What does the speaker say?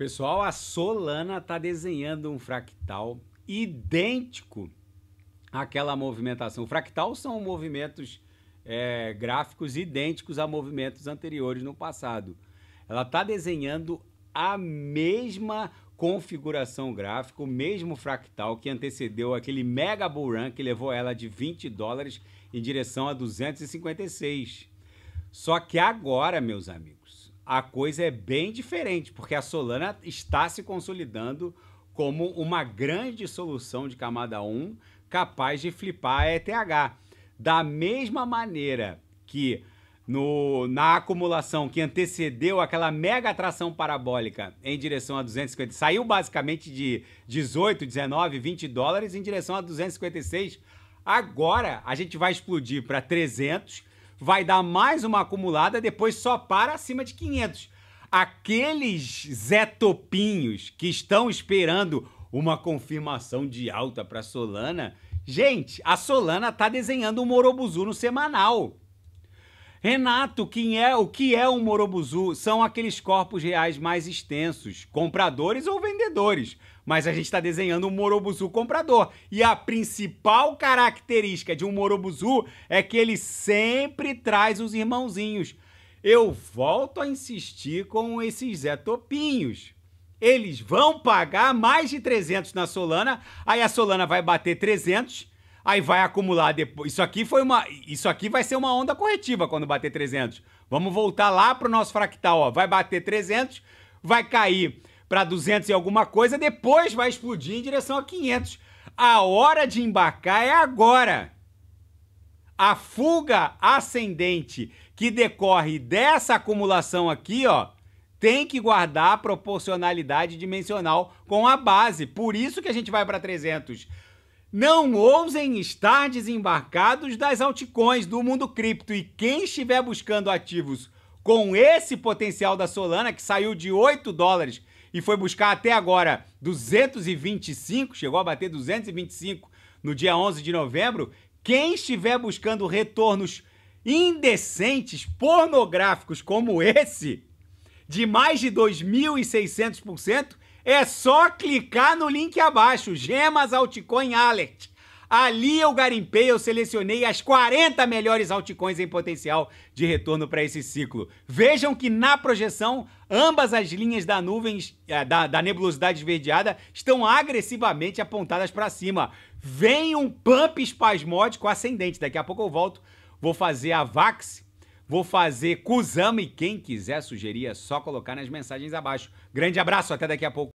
Pessoal, a Solana está desenhando um fractal idêntico àquela movimentação. fractal são movimentos é, gráficos idênticos a movimentos anteriores no passado. Ela está desenhando a mesma configuração gráfica, o mesmo fractal que antecedeu aquele mega bull run que levou ela de 20 dólares em direção a 256. Só que agora, meus amigos, a coisa é bem diferente, porque a Solana está se consolidando como uma grande solução de camada 1 capaz de flipar a ETH. Da mesma maneira que no, na acumulação que antecedeu aquela mega atração parabólica em direção a 250, saiu basicamente de 18, 19, 20 dólares em direção a 256. Agora a gente vai explodir para 300 vai dar mais uma acumulada, depois só para acima de 500. Aqueles Zé Topinhos que estão esperando uma confirmação de alta para Solana, gente, a Solana tá desenhando um morobuzu no semanal. Renato, quem é, o que é um morobuzu? São aqueles corpos reais mais extensos, compradores ou vendedores. Mas a gente está desenhando um morobuzu comprador. E a principal característica de um morobuzu é que ele sempre traz os irmãozinhos. Eu volto a insistir com esses Zé Topinhos. Eles vão pagar mais de 300 na Solana, aí a Solana vai bater 300 Aí vai acumular depois. Isso aqui foi uma, isso aqui vai ser uma onda corretiva quando bater 300. Vamos voltar lá pro nosso fractal, ó. Vai bater 300, vai cair para 200 e alguma coisa, depois vai explodir em direção a 500. A hora de embarcar é agora. A fuga ascendente que decorre dessa acumulação aqui, ó, tem que guardar a proporcionalidade dimensional com a base. Por isso que a gente vai para 300. Não ousem estar desembarcados das altcoins do mundo cripto e quem estiver buscando ativos com esse potencial da Solana, que saiu de 8 dólares e foi buscar até agora 225, chegou a bater 225 no dia 11 de novembro, quem estiver buscando retornos indecentes, pornográficos como esse, de mais de 2.600%, é só clicar no link abaixo, Gemas Altcoin Alert. Ali eu garimpei, eu selecionei as 40 melhores altcoins em potencial de retorno para esse ciclo. Vejam que na projeção, ambas as linhas da nuvem, eh, da, da nebulosidade esverdeada, estão agressivamente apontadas para cima. Vem um pump espasmódico ascendente. Daqui a pouco eu volto, vou fazer a Vax, vou fazer Kusama e quem quiser sugerir é só colocar nas mensagens abaixo. Grande abraço, até daqui a pouco.